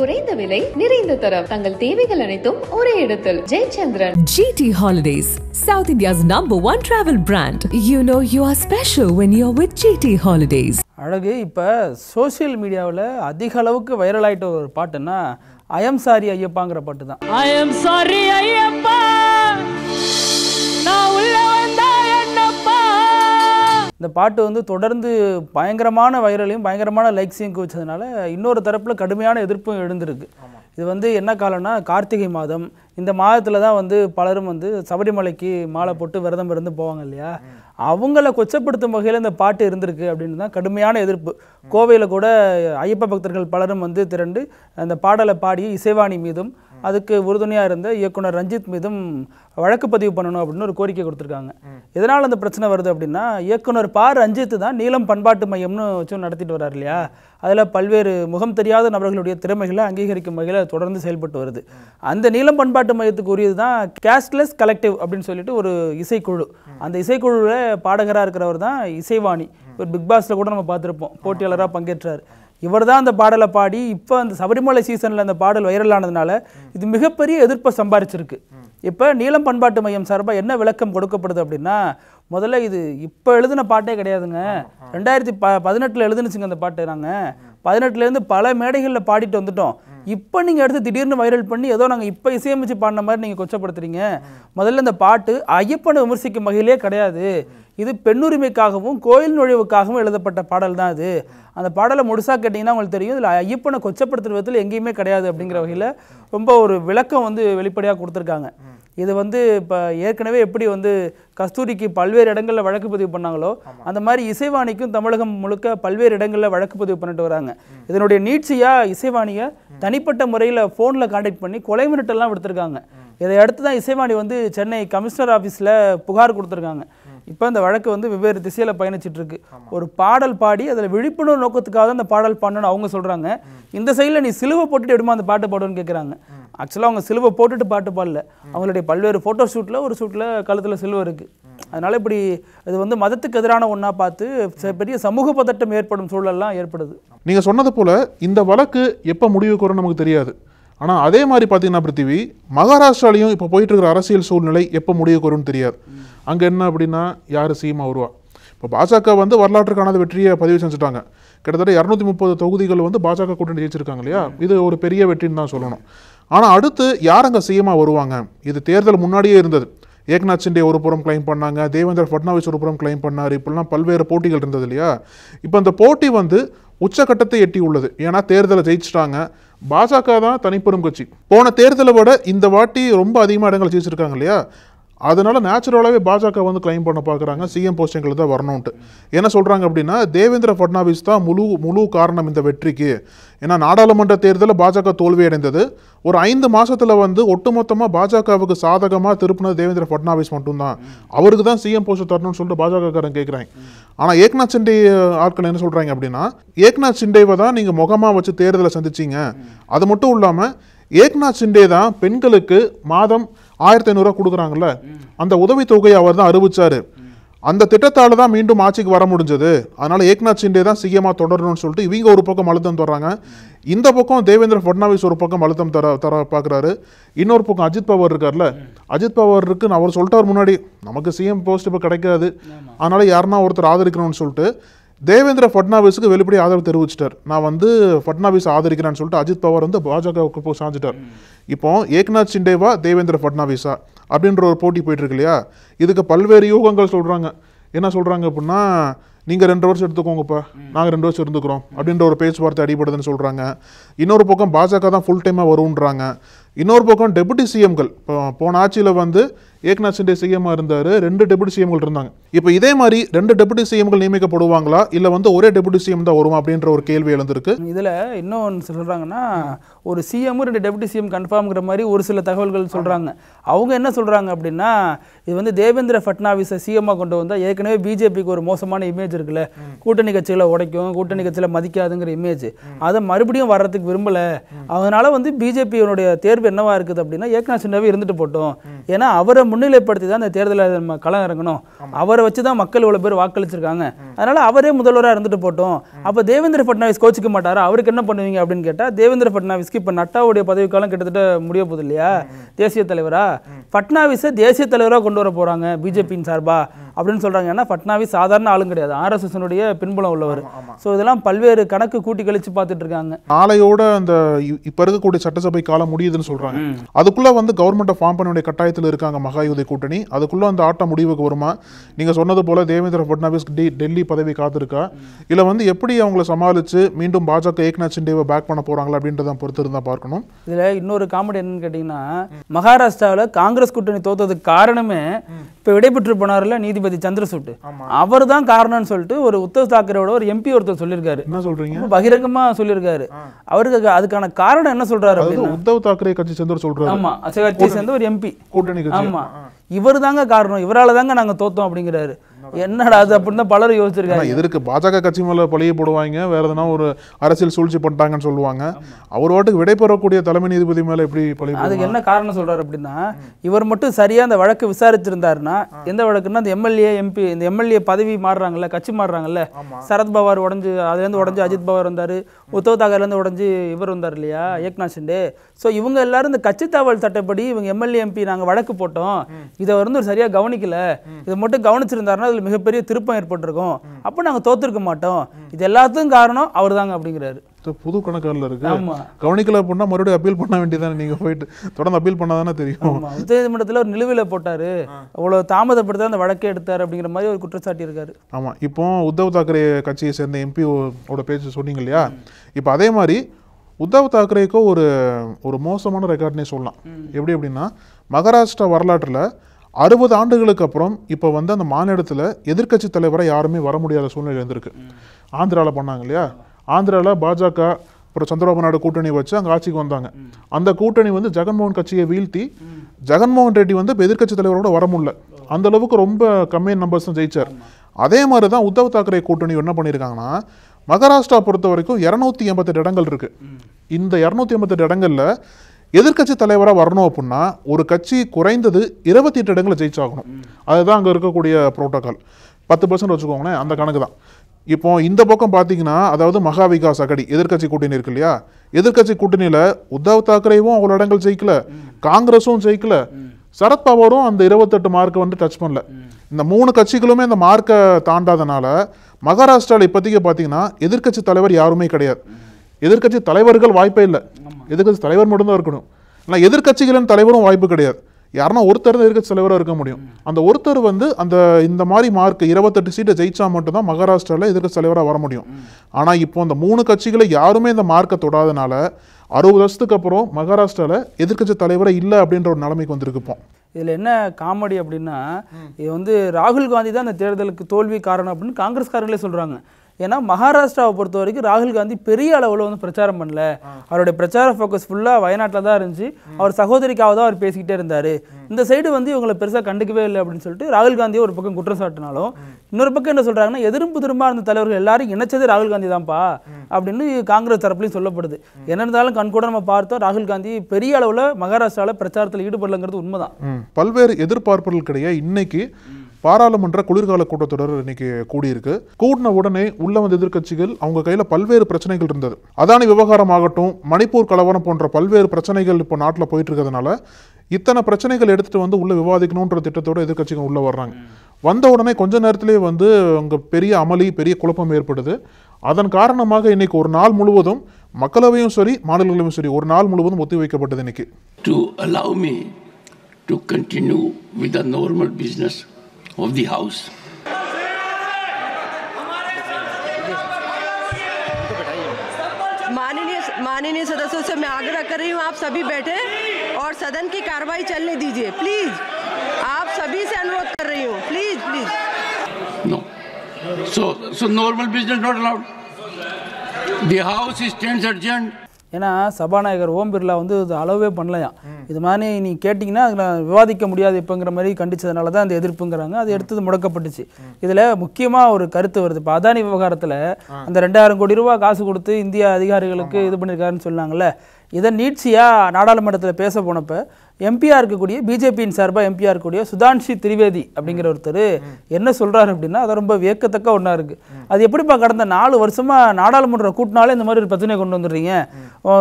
குறைந்த விலை நிறைந்த தரம் தங்கள் தேவைகள் அனைத்தும் ஒரே இடத்தில் Jayachandran GT holidays South India's number one travel brand you know you are special when you are with GT holidays அழகு இப்போ சோசியல் மீடியாவில் அதிக அளவுக்கு வைரல் ஆகிட்ட ஒரு பாட்டுன்னா ஐஎம் சாரி ஐயப்பாங்கிற பாட்டு தான் ஐஎம் சாரி ஐயப்பா இந்த பாட்டு வந்து தொடர்ந்து பயங்கரமான வைரலையும் பயங்கரமான லைக்ஸையும் குவிச்சதுனால இன்னொரு தரப்பில் கடுமையான எதிர்ப்பும் எழுந்திருக்கு இது வந்து என்ன காலம்னா கார்த்திகை மாதம் இந்த மாதத்தில் தான் வந்து பலரும் வந்து சபரிமலைக்கு மாலை போட்டு விரதம் இருந்து போவாங்க இல்லையா அவங்கள கொச்சப்படுத்தும் வகையில் இந்த பாட்டு இருந்திருக்கு அப்படின்னு தான் கடுமையான எதிர்ப்பு கோவையில் கூட ஐயப்ப பக்தர்கள் பலரும் வந்து திரண்டு அந்த பாடலை பாடி இசைவாணி மீதும் அதுக்கு உறுதுணையாக இருந்த இயக்குனர் ரஞ்சித் மீதும் வழக்கு பதிவு பண்ணணும் அப்படின்னு ஒரு கோரிக்கை கொடுத்துருக்காங்க எதனால் அந்த பிரச்சனை வருது அப்படின்னா இயக்குனர் பா ரஞ்சித் தான் நீளம் பண்பாட்டு மையம்னு வச்சு நடத்திட்டு வர்றாரு இல்லையா அதில் பல்வேறு முகம் தெரியாத நபர்களுடைய திறமைகளை அங்கீகரிக்கும் வகையில் தொடர்ந்து செயல்பட்டு வருது அந்த நீளம் பண்பாட்டு மையத்துக்கு உரியது தான் கேஷ்லெஸ் கலெக்டிவ் அப்படின்னு சொல்லிட்டு ஒரு இசைக்குழு அந்த இசைக்குழுவில் பாடகராக இருக்கிறவர் தான் இசைவாணி ஒரு பிக் பாஸில் கூட நம்ம பார்த்துருப்போம் போட்டியாளராக பங்கேற்றார் இவர் தான் அந்த பாடலை பாடி இப்போ அந்த சபரிமலை சீசனில் அந்த பாடல் வைரலானதுனால இது மிகப்பெரிய எதிர்ப்பை சம்பாரிச்சிருக்கு இப்போ நீளம் பண்பாட்டு மையம் சார்பாக என்ன விளக்கம் கொடுக்கப்படுது அப்படின்னா முதல்ல இது இப்போ எழுதின பாட்டே கிடையாதுங்க ரெண்டாயிரத்தி ப பதினெட்டில் எழுதுனுச்சுங்க அந்த பாட்டு நாங்கள் பதினெட்டுலேருந்து பல மேடைகளில் பாடிட்டு வந்துட்டோம் இப்போ நீங்கள் எடுத்து திடீர்னு வைரல் பண்ணி ஏதோ நாங்கள் இப்போ இசையமைச்சு பாடின மாதிரி நீங்கள் கொச்சப்படுத்துறீங்க முதல்ல இந்த பாட்டு ஐயப்பனை விமர்சிக்கும் வகையிலே கிடையாது இது பெண்ணுரிமைக்காகவும் கோயில் நுழைவுக்காகவும் எழுதப்பட்ட பாடல் தான் அது அந்த பாடலை முழுசாக கேட்டிங்கன்னா உங்களுக்கு தெரியும் இதில் ஐயப்பனை கொச்சப்படுத்துகிற விதத்தில் எங்கேயுமே கிடையாது அப்படிங்கிற வகையில் ரொம்ப ஒரு விளக்கம் வந்து வெளிப்படையாக கொடுத்துருக்காங்க இது வந்து இப்போ ஏற்கனவே எப்படி வந்து கஸ்தூரிக்கு பல்வேறு இடங்களில் வழக்கு பதிவு பண்ணாங்களோ அந்த மாதிரி இசைவாணிக்கும் தமிழகம் முழுக்க பல்வேறு இடங்களில் வழக்கு பதிவு பண்ணிட்டு வராங்க இதனுடைய நீட்சியாக இசைவாணியை தனிப்பட்ட முறையில் ஃபோனில் காண்டாக்ட் பண்ணி கொலை மிரட்டெல்லாம் விடுத்திருக்காங்க இதை அடுத்து தான் இசைவாணி வந்து சென்னை கமிஷனர் ஆஃபீஸில் புகார் கொடுத்துருக்காங்க இப்போ இந்த வழக்கு வந்து வெவ்வேறு திசையில் பயணிச்சிட்ருக்கு ஒரு பாடல் பாடி அதில் விழிப்புணர்வு நோக்கத்துக்காக தான் அந்த பாடல் பாடணும்னு அவங்க சொல்கிறாங்க இந்த சைடில் நீ சிலுவை போட்டுட்டு எடுமா அந்த பாட்டு பாடுன்னு கேட்குறாங்க ஆக்சுவலாக அவங்க சிலுவை போட்டுட்டு பாட்டு பாடல அவங்களுடைய பல்வேறு ஃபோட்டோ ஷூட்டில் ஒரு ஷூட்டில் கழுத்தில் சிலுவை இருக்குது அதனால் இப்படி இது வந்து மதத்துக்கு எதிரான ஒன்றா பார்த்து பெரிய சமூக பதட்டம் ஏற்படும் சூழல்லாம் ஏற்படுது நீங்கள் சொன்னது போல் இந்த வழக்கு எப்போ முடிவுக்கு வரும்னு நமக்கு தெரியாது ஆனால் அதே மாதிரி பார்த்தீங்கன்னா பிருத்திவி மகாராஷ்டிராலையும் இப்போ போயிட்டு இருக்கிற அரசியல் சூழ்நிலை எப்போ முடிவுக்கு வரும்னு தெரியாது அங்கே என்ன அப்படின்னா யார் சீமா வருவா இப்போ பாஜக வந்து வரலாற்றுக்கான வெற்றியை பதிவு செஞ்சுட்டாங்க கிட்டத்தட்ட இரநூத்தி முப்பது தொகுதிகள் வந்து பாஜக கூட்டணி ஜெயிச்சிருக்காங்க இல்லையா இது ஒரு பெரிய வெற்றின்னு தான் சொல்லணும் ஆனால் அடுத்து யார் அங்கே சீமா வருவாங்க இது தேர்தல் முன்னாடியே இருந்தது ஏக்நாத் சிண்டே ஒரு புறம் கிளைம் பண்ணாங்க தேவேந்திர ஃபட்னாவிஸ் ஒரு புறம் கிளைம் பண்ணார் இப்படிலாம் பல்வேறு போட்டிகள் இருந்தது இல்லையா இப்போ அந்த போட்டி வந்து உச்சகட்டத்தை எட்டி உள்ளது ஏன்னா தேர்தலை ஜெயிச்சிட்டாங்க பாஜக தான் தனிப்பெரும் கட்சி போன தேர்தலை விட இந்த வாட்டி ரொம்ப அதிகமாக இடங்கள் ஜெயிச்சிருக்காங்க இல்லையா அதனால் நேச்சுரலாகவே பாஜக வந்து கிளைம் பண்ண பார்க்குறாங்க சிஎம் போஸ்டிங்கில் தான் வரணும்ட்டு என்ன சொல்கிறாங்க அப்படின்னா தேவேந்திர ஃபட்னாவிஸ் தான் முழு முழு காரணம் இந்த வெற்றிக்கு ஏன்னா நாடாளுமன்ற தேர்தலில் பாஜக தோல்வி அடைந்தது ஒரு ஐந்து மாதத்தில் வந்து ஒட்டுமொத்தமாக பாஜகவுக்கு சாதகமாக திருப்பினது தேவேந்திர ஃபட்னாவிஸ் மட்டும்தான் அவருக்கு தான் சிஎம் போஸ்ட் தரணும்னு சொல்லிட்டு பாஜகக்காரன் கேட்குறாங்க ஆனால் ஏக்நாத் சிண்டே ஆட்கள் என்ன சொல்கிறாங்க அப்படின்னா ஏக்நாத் சிண்டேவை தான் நீங்கள் முகமாக வச்சு தேர்தலை சந்திச்சிங்க அது மட்டும் இல்லாமல் ஏக்நாத் சிண்டே தான் பெண்களுக்கு மாதம் ஆயிரத்தி ஐநூறுரூவா கொடுக்குறாங்கல்ல அந்த உதவி தொகையை அவர் தான் அறிவிச்சார் அந்த திட்டத்தால் தான் மீண்டும் ஆட்சிக்கு வர முடிஞ்சது அதனால் ஏக்நாத் சிண்டே தான் சிஎமாக தொடரணும்னு சொல்லிட்டு இவங்க ஒரு பக்கம் அழுத்தம் தர்றாங்க இந்த பக்கம் தேவேந்திர ஃபட்னாவிஸ் ஒரு பக்கம் அழுத்தம் தர தர பார்க்குறாரு இன்னொரு பக்கம் அஜித் பவர் இருக்கார்ல அஜித் பவர் இருக்குன்னு அவர் சொல்லிட்டார் முன்னாடி நமக்கு சிஎம் போஸ்ட் இப்போ கிடைக்காது அதனால் யாருன்னா ஒருத்தர் ஆதரிக்கணும்னு சொல்லிட்டு தேவேந்திர ஃபட்னாவிஸுக்கு வெளிப்படையாக ஆதரவு தெரிவிச்சிட்டார் நான் வந்து ஃபட்னாவிஸ் ஆதரிக்கிறேன்னு சொல்லிட்டு அஜித் பவர் வந்து பாஜகவுக்கு போய் சாஞ்சிட்டார் இப்போ ஏக்நாத் சிண்டேவா தேவேந்திர ஃபட்னாவிஸா அப்படின்ற ஒரு போட்டி போயிட்டுருக்கு இல்லையா இதுக்கு பல்வேறு யூகங்கள் சொல்கிறாங்க என்ன சொல்கிறாங்க அப்படின்னா நீங்கள் ரெண்டு வருஷம் எடுத்துக்கோங்கப்பா நாங்கள் ரெண்டு வருஷம் இருந்துக்கிறோம் அப்படின்ற ஒரு பேச்சுவார்த்தை அடிபடுதுன்னு சொல்கிறாங்க இன்னொரு பக்கம் பாஜக தான் ஃபுல் டைமாக வருன்றாங்க இன்னொரு பக்கம் டெபுட்டி சிஎம்கள் இப்போ போன ஆட்சியில் வந்து ஏக்நாத் சிண்டே சிஎம்மாக இருந்தார் ரெண்டு டெபுட்டி சிஎம்கள் இருந்தாங்க இப்போ இதே மாதிரி ரெண்டு டெபுட்டி சிஎம்கள் நியமிக்கப்படுவாங்களா இல்லை வந்து ஒரே டெபுட்டி சிஎம் தான் வருமா அப்படின்ற ஒரு கேள்வி எழுந்திருக்கு இதில் இன்னொன்று சொல்கிறாங்கன்னா ஒரு சிஎம் ரெண்டு டெபுட்டி சிஎம் கன்ஃபார்ம்ங்கிற மாதிரி ஒரு சில தகவல்கள் சொல்கிறாங்க அவங்க என்ன சொல்கிறாங்க அப்படின்னா இது வந்து தேவேந்திர ஃபட்னாவிஸை சிஎம்மாக கொண்டு வந்தால் ஏற்கனவே பிஜேபிக்கு ஒரு மோசமான இமேஜ் இருக்குல்ல கூட்டணி கட்சிகளை உடைக்கும் கூட்டணி கட்சியில் மதிக்காதுங்கிற இமேஜ் அதை மறுபடியும் வர்றதுக்கு விரும்பலை அதனால் வந்து பிஜேபியினுடைய தேர்வு எதிர்ப்பு என்னவா இருக்குது அப்படின்னா ஏக்நாத் சிண்டாவே இருந்துட்டு போட்டோம் ஏன்னா அவரை முன்னிலைப்படுத்தி தான் அந்த தேர்தல் களம் இறங்கணும் அவரை வச்சு தான் மக்கள் இவ்வளவு பேர் வாக்களிச்சிருக்காங்க அதனால அவரே முதல்வராக இருந்துட்டு போட்டோம் அப்ப தேவேந்திர பட்னாவிஸ் கோச்சிக்க மாட்டாரா அவருக்கு என்ன பண்ணுவீங்க அப்படின்னு கேட்டா தேவேந்திர பட்னாவிஸ்க்கு இப்ப நட்டாவுடைய பதவிக்காலம் கிட்டத்தட்ட முடிய போகுது இல்லையா தேசிய தலைவரா பட்னாவிஸ தேசிய தலைவராக கொண்டு வர போறாங்க பிஜேபியின் சார்பா அப்படின்னு சொல்றாங்க ஏன்னா பட்னாவிஸ் சாதாரண ஆளும் கிடையாது எஸ் பின்புலம் உள்ளவர் ஸோ இதெல்லாம் பல்வேறு கணக்கு கூட்டி கழிச்சு பார்த்துட்டு இருக்காங்க நாளையோட அந்த இப்போ இருக்கக்கூடிய சட்டசபை காலம் முடியுதுன்னு சொல்றாங்க அதுக்குள்ள வந்து கவர்மெண்ட்டை ஃபார்ம் பண்ண வேண்டிய கட்டாயத்தில் இருக்காங்க மகாயுதி கூட்டணி அதுக்குள்ள அந்த ஆட்டம் முடிவுக்கு வருமா நீங்க சொன்னது போல தேவேந்திர பட்னாவிஸ் டெல்லி பதவி காத்திருக்கா இல்ல வந்து எப்படி அவங்களை சமாளிச்சு மீண்டும் பாஜக ஏக்நாத் சிண்டேவை பேக் பண்ண போறாங்களா அப்படின்றத பொறுத்து இருந்தா பார்க்கணும் இதுல இன்னொரு காமெடி என்னன்னு கேட்டீங்கன்னா மகாராஷ்டிராவில் காங்கிரஸ் கூட்டணி தோத்ததுக்கு காரணமே இப்ப விடைபெற்று போனார்ல நீதிபதி சந்திரசூட் அவர் தான் காரணம்னு சொல்லிட்டு ஒரு உத்தவ் தாக்கரோட ஒரு எம்பி ஒருத்தர் சொல்லியிருக்காரு என்ன சொல்றீங்க பகிரங்கமா சொல்லியிருக்காரு அவருக்கு அதுக்கான காரணம் என்ன சொல்றாரு உத்தவ் தாக்கரே கட்சி சேர்ந்து சொல்றாரு ஆமா கட்சி சேர்ந்து ஒரு எம்பி கூட்டணி ஆமா இவர் தாங்க காரணம் இவரால தாங்க நாங்க தோத்தோம் அப்படிங்கிறாரு என்னடா அது அப்படின்னு தான் பலரும் யோசிச்சிருக்காங்க இதற்கு பாஜக கட்சி மேல பழைய போடுவாங்க வேற எதனா ஒரு அரசியல் சூழ்ச்சி பண்ணிட்டாங்கன்னு சொல்லுவாங்க அவர் வாட்டுக்கு விடைபெறக்கூடிய தலைமை நீதிபதி மேல எப்படி பழைய அதுக்கு என்ன காரணம் சொல்றாரு அப்படின்னா இவர் மட்டும் சரியா அந்த வழக்கு விசாரிச்சிருந்தாருன்னா எந்த வழக்குன்னா அந்த எம்எல்ஏ எம்பி இந்த எம்எல்ஏ பதவி மாறுறாங்கல்ல கட்சி மாறுறாங்கல்ல சரத்பவார் உடஞ்சு அதுலேருந்து உடஞ்சு அஜித் பவார் வந்தார் உத்தவ் தாக்கர்லேருந்து உடஞ்சு இவர் வந்தார் இல்லையா ஏக்நாத் சிண்டே ஸோ இவங்க எல்லாரும் இந்த கட்சி தாவல் சட்டப்படி இவங்க எம்எல்ஏ எம்பி நாங்கள் வழக்கு போட்டோம் இதை வந்து சரியாக கவனிக்கல இதை மட்டும் கவனிச்சிருந்தாருன்னா அதில் மிகப்பெரிய திருப்பம் ஏற்பட்டிருக்கும் அப்போ நாங்கள் தோத்துருக்க மாட்டோம் இது எல்லாத்துக்கும் காரணம் அவர் தாங்க அப்படிங்கிறாரு புது கணக்கில் இருக்கு கவனிக்கல பண்ணா மறுபடியும் அப்பீல் பண்ண வேண்டியதான நீங்க போயிட்டு தொடர்ந்து அப்பீல் பண்ணால் தானே தெரியும் உச்சநீதிமன்றத்தில் ஒரு நிலுவையில் போட்டார் அவ்வளவு தாமதப்படுத்த அந்த வழக்கே எடுத்தார் அப்படிங்கிற மாதிரி ஒரு குற்றச்சாட்டு இருக்காரு ஆமா இப்போ உத்தவ் தாக்கரே கட்சியை சேர்ந்த எம்பி ஓட பேச்சு சொன்னீங்க இல்லையா இப்போ அதே மாதிரி உத்தவ் தாக்கரேக்கோ ஒரு ஒரு மோசமான ரெக்கார்ட்னே சொல்லலாம் எப்படி அப்படின்னா மகாராஷ்டிரா வரலாற்றில் அறுபது ஆண்டுகளுக்கு அப்புறம் இப்போ வந்து அந்த மாநிலத்தில் எதிர்கட்சி தலைவராக யாருமே வர முடியாத சூழ்நிலை இருந்திருக்கு ஆந்திராவில் பண்ணாங்க இல்லையா ஆந்திராவில் பாஜக அப்புறம் சந்திரபாபு நாயுடு கூட்டணி வச்சு அங்கே ஆட்சிக்கு வந்தாங்க அந்த கூட்டணி வந்து ஜெகன்மோகன் கட்சியை வீழ்த்தி ஜெகன்மோகன் ரெட்டி வந்து இப்போ எதிர்கட்சி தலைவரோட வர முடியல அந்த அளவுக்கு ரொம்ப கம்மியான நம்பர்ஸ் தான் ஜெயிச்சார் அதே மாதிரி தான் உத்தவ் தாக்கரே கூட்டணி என்ன பண்ணியிருக்காங்கன்னா மகாராஷ்டிரா பொறுத்த வரைக்கும் இரநூத்தி எண்பத்தெட்டு இடங்கள் இருக்குது இந்த இரநூத்தி எண்பத்தெட்டு இடங்களில் எதிர்கட்சி தலைவராக வரணும் அப்படின்னா ஒரு கட்சி குறைந்தது இருபத்தி எட்டு இடங்களை ஜெயிச்சாகணும் அதுதான் அங்கே இருக்கக்கூடிய ப்ரோட்டோக்கால் பத்து பர்சன்ட் வச்சுக்கோங்களேன் அந்த கணக்கு தான் இப்போ இந்த பக்கம் பார்த்தீங்கன்னா அதாவது மகா விகாஸ் அகடி எதிர்கட்சி கூட்டணி இருக்கு இல்லையா எதிர்கட்சி கூட்டணியில் உத்தவ் தாக்கரேவும் அவ்வளோ இடங்கள் ஜெயிக்கல காங்கிரஸும் ஜெயிக்கல சரத்பவரும் அந்த இருபத்தெட்டு மார்க்கை வந்து டச் பண்ணல இந்த மூணு கட்சிகளுமே இந்த மார்க்கை தாண்டாதனால மகாராஷ்டிராவில் இப்போதைக்கு பார்த்தீங்கன்னா எதிர்கட்சி தலைவர் யாருமே கிடையாது எதிர்கட்சி தலைவர்கள் வாய்ப்பே இல்லை எதிர்கட்சி தலைவர் மட்டும்தான் இருக்கணும் ஆனால் எதிர்கட்சிகளின் தலைவரும் வாய்ப்பு கிடையாது யாருன்னா ஒருத்தர் தான் எதிர்கட்சி தலைவராக இருக்க முடியும் அந்த ஒருத்தர் வந்து அந்த இந்த மாதிரி மார்க் இருபத்தெட்டு சீட்டை ஜெயிச்சா மட்டும்தான் மகாராஷ்டிராவில் எதிர்கட்சி தலைவராக வர முடியும் ஆனால் இப்போ அந்த மூணு கட்சிகளை யாருமே இந்த மார்க்கை தொடாதனால அறுபது வருஷத்துக்கு அப்புறம் மகாராஷ்டிராவில் எதிர்கட்சி தலைவராக இல்லை அப்படின்ற ஒரு நிலைமைக்கு வந்திருக்குப்போம் இதில் என்ன காமெடி அப்படின்னா இது வந்து ராகுல் காந்தி தான் அந்த தேர்தலுக்கு தோல்வி காரணம் அப்படின்னு காங்கிரஸ்காரர்களே சொல்கிறாங்க ஏன்னா மகாராஷ்டிராவை பொறுத்த வரைக்கும் ராகுல் காந்தி பெரிய அளவில் வந்து பிரச்சாரம் பண்ணல அவருடைய பிரச்சார ஃபோக்கஸ் ஃபுல்லாக வயநாட்டில் தான் இருந்துச்சு அவர் சகோதரிக்காக தான் அவர் பேசிக்கிட்டே இருந்தார் இந்த சைடு வந்து இவங்களை பெருசாக கண்டுக்கவே இல்லை அப்படின்னு சொல்லிட்டு ராகுல் காந்தியை ஒரு பக்கம் குற்றம் சாட்டினாலும் இன்னொரு பக்கம் என்ன சொல்கிறாங்கன்னா எதிர்ப்பு திரும்ப இருந்த தலைவர்கள் எல்லாரும் இணைச்சது ராகுல் காந்தி தான்ப்பா அப்படின்னு காங்கிரஸ் தரப்புலையும் சொல்லப்படுது என்ன இருந்தாலும் கண்கூட நம்ம பார்த்தோம் ராகுல் காந்தி பெரிய அளவில் மகாராஷ்டிராவில் பிரச்சாரத்தில் ஈடுபடலங்கிறது உண்மைதான் பல்வேறு கிடையாது இன்னைக்கு பாராளுமன்ற குளிர்கால கூட்டத்தொடர் இன்னைக்கு கூடியிருக்கு கூடின உடனே உள்ள வந்த எதிர்கட்சிகள் அவங்க கையில் பல்வேறு பிரச்சனைகள் இருந்தது அதானி விவகாரம் ஆகட்டும் மணிப்பூர் கலவரம் போன்ற பல்வேறு பிரச்சனைகள் இப்போ நாட்டில் போயிட்டு இருக்கிறதுனால இத்தனை பிரச்சனைகள் எடுத்துகிட்டு வந்து உள்ளே விவாதிக்கணுன்ற திட்டத்தோடு எதிர்கட்சிகள் உள்ளே வர்றாங்க வந்த உடனே கொஞ்ச நேரத்திலேயே வந்து அங்க பெரிய அமளி பெரிய குழப்பம் ஏற்படுது அதன் காரணமாக இன்னைக்கு ஒரு நாள் முழுவதும் மக்களவையும் சரி மாநிலங்களையும் சரி ஒரு நாள் முழுவதும் ஒத்தி வைக்கப்பட்டது இன்னைக்கு to allow me to continue with normal business of the House. माननीय सदस्यों से मैं आग्रह कर रही हूँ आप सभी बैठे और सदन की कार्रवाई चलने दीजिए प्लीज आप सभी से अनुरोध कर रही हूँ please please no so so normal business not allowed the house stands adjourned ஏன்னா சபாநாயகர் ஓம் பிர்லா வந்து அளவே பண்ணலையாம் இது மாதிரி நீ கேட்டிங்கன்னா அதில் விவாதிக்க முடியாது இப்போங்கிற மாதிரி கண்டிச்சதுனால தான் அந்த எதிர்ப்புங்கிறாங்க அது எடுத்தது முடக்கப்பட்டுச்சு இதில் முக்கியமாக ஒரு கருத்து வருது இப்போ அதானி விவகாரத்தில் அந்த ரெண்டாயிரம் கோடி ரூபா காசு கொடுத்து இந்திய அதிகாரிகளுக்கு இது பண்ணியிருக்காருன்னு சொன்னாங்கல்ல இதை நீட்சியாக நாடாளுமன்றத்தில் பேச போனப்போ எம்பியா இருக்கக்கூடிய பிஜேபியின் சார்பாக எம்பியா இருக்கக்கூடிய சுதான்ஷி திரிவேதி அப்படிங்கிற ஒருத்தர் என்ன சொல்கிறாரு அப்படின்னா அதை ரொம்ப வியக்கத்தக்க ஒன்றா இருக்குது அது எப்படிப்பா கடந்த நாலு வருஷமாக நாடாளுமன்றம் கூட்டினாலே இந்த மாதிரி ஒரு பிரச்சனையை கொண்டு வந்துடுறீங்க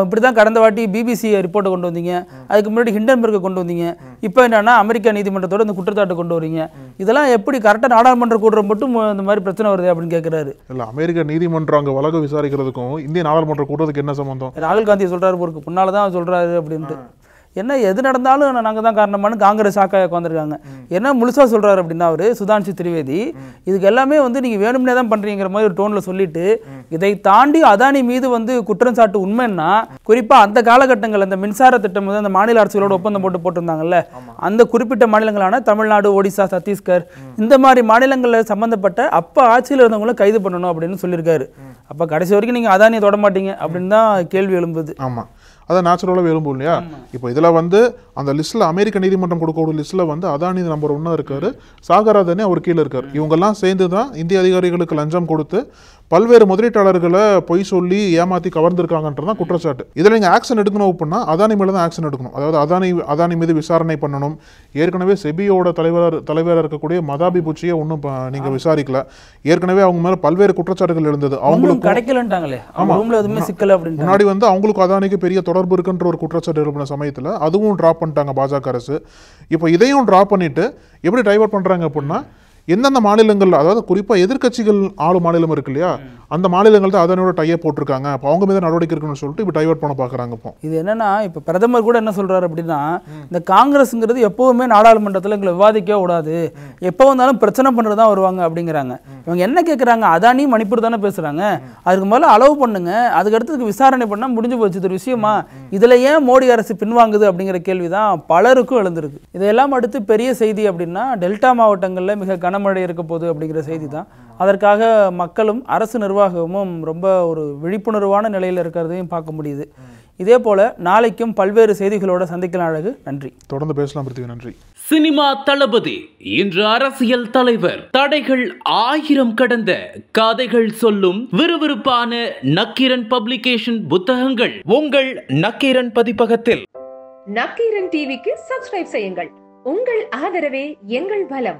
இப்படி தான் கடந்த வாட்டி பிபிசி ரிப்போர்ட்டை கொண்டு வந்தீங்க அதுக்கு முன்னாடி ஹிண்டன்பர்க்கை கொண்டு வந்தீங்க இப்போ என்னன்னா அமெரிக்கா நீதிமன்றத்தோட இந்த குற்றச்சாட்டு கொண்டு வரீங்க இதெல்லாம் எப்படி கரெக்டாக நாடாளுமன்ற கூட்டம் மட்டும் இந்த மாதிரி பிரச்சனை வருது அப்படின்னு கேட்குறாரு இல்லை அமெரிக்க நீதிமன்றம் அங்கே வழக்கு விசாரிக்கிறதுக்கும் இந்திய நாடாளுமன்ற கூட்டத்துக்கு என்ன சம்பந்தம் ராகுல் காந்தி சொல்கிறாரு பொறுக்கு முன்னால் தான் சொல்கிறாரு அப்படின்ட்டு என்ன எது நடந்தாலும் நாங்கள் தான் காரணமானு காங்கிரஸ் ஆக்காய உட்காந்துருக்காங்க என்ன முழுசாக சொல்கிறார் அப்படின்னா அவர் சுதான்ஷி திரிவேதி இதுக்கு எல்லாமே வந்து நீங்கள் வேணும்னே தான் பண்ணுறீங்கிற மாதிரி ஒரு டோனில் சொல்லிட்டு இதை தாண்டி அதானி மீது வந்து குற்றம் சாட்டு உண்மைன்னா குறிப்பாக அந்த காலகட்டங்கள் அந்த மின்சார திட்டம் வந்து அந்த மாநில அரசுகளோட ஒப்பந்தம் போட்டு போட்டிருந்தாங்கல்ல அந்த குறிப்பிட்ட மாநிலங்களான தமிழ்நாடு ஒடிசா சத்தீஸ்கர் இந்த மாதிரி மாநிலங்களில் சம்மந்தப்பட்ட அப்போ ஆட்சியில் இருந்தவங்களும் கைது பண்ணணும் அப்படின்னு சொல்லியிருக்காரு அப்போ கடைசி வரைக்கும் நீங்கள் அதானியை தொட மாட்டீங்க அப்படின்னு தான் கேள்வி எழும்புது ஆமாம் அதான் நேச்சுரலாக எழும்பும் இல்லையா இப்போ இதில் வந்து அந்த லிஸ்ட்டில் அமெரிக்க நீதிமன்றம் கொடுக்கக்கூடிய லிஸ்ட்டில் வந்து அதானி நம்பர் ஒன்னாக இருக்காரு சாகராதனே அவர் கீழே இருக்கார் இவங்கெல்லாம் சேர்ந்து தான் இந்திய அதிகாரிகளுக்கு லஞ்சம் கொடுத்து பல்வேறு முதலீட்டாளர்களை பொய் சொல்லி ஏமாற்றி கவர்ந்திருக்காங்கன்றதான் குற்றச்சாட்டு இதில் நீங்கள் ஆக்ஷன் எடுக்கணும் அப்படின்னா அதானி மேலே தான் ஆக்ஷன் எடுக்கணும் அதாவது அதானி அதானி மீது விசாரணை பண்ணணும் ஏற்கனவே செபியோட தலைவர் தலைவராக இருக்கக்கூடிய மதாபி பூச்சியை ஒன்றும் நீங்கள் விசாரிக்கல ஏற்கனவே அவங்க மேலே பல்வேறு குற்றச்சாட்டுகள் இருந்தது அவங்களுக்கு கிடைக்கலன்றாங்களே ஆமாம் எதுவுமே சிக்கல அப்படின்னு முன்னாடி வந்து அவங்களுக்கு அதானிக்கு பெரிய தொடர்பு இருக்குன்ற ஒரு குற்றச்சாட்டு எழுப்பின சமயத்தில் அதுவும் ட்ராப் பண்ணிட்டாங்க பாஜக அரசு இப்போ இதையும் ட்ராப் பண்ணிட்டு எப்படி டைவர்ட் பண்ணுறாங்க அப்படின்னா எந்தெந்த மாநிலங்கள் அதாவது குறிப்பாக எதிர்கட்சிகள் ஆளு மாநிலம் இருக்கு இல்லையா அந்த மாநிலங்கள் தான் அதனோட டையை போட்டிருக்காங்க அப்போ அவங்க மீது நடவடிக்கை இருக்குன்னு சொல்லிட்டு இப்போ டைவர்ட் பண்ண பார்க்குறாங்க இப்போ இது என்னன்னா இப்போ பிரதமர் கூட என்ன சொல்கிறாரு அப்படின்னா இந்த காங்கிரஸுங்கிறது எப்போவுமே நாடாளுமன்றத்தில் எங்களை விவாதிக்கவே கூடாது எப்போ வந்தாலும் பிரச்சனை பண்ணுறது தான் வருவாங்க அப்படிங்கிறாங்க இவங்க என்ன கேட்குறாங்க அதானி மணிப்பூர் தானே பேசுகிறாங்க அதுக்கு முதல்ல அளவு பண்ணுங்க அதுக்கடுத்ததுக்கு விசாரணை பண்ணால் முடிஞ்சு போச்சு ஒரு விஷயமா இதில் ஏன் மோடி அரசு பின்வாங்குது அப்படிங்கிற கேள்வி தான் பலருக்கும் எழுந்திருக்கு இதையெல்லாம் அடுத்து பெரிய செய்தி அப்படின்னா டெல்டா மாவட்டங்களில் மிக கனமழை இருக்க போகுது அப்படிங்கிற செய்தி தான் அதற்காக மக்களும் அரசு நிர்வாகமும் ரொம்ப ஒரு விழிப்புணர்வான நிலையில் இருக்கிறதையும் பார்க்க முடியுது இதே போல நாளைக்கும் பல்வேறு செய்திகளோட சந்திக்கலாம் அழகு நன்றி தொடர்ந்து பேசலாம் நன்றி சினிமா தளபதி இன்று அரசியல் தலைவர் தடைகள் ஆயிரம் கடந்த கதைகள் சொல்லும் விறுவிறுப்பான நக்கீரன் பப்ளிகேஷன் புத்தகங்கள் உங்கள் நக்கீரன் பதிப்பகத்தில் நக்கீரன் டிவிக்கு சப்ஸ்கிரைப் செய்யுங்கள் உங்கள் ஆதரவே எங்கள் பலம்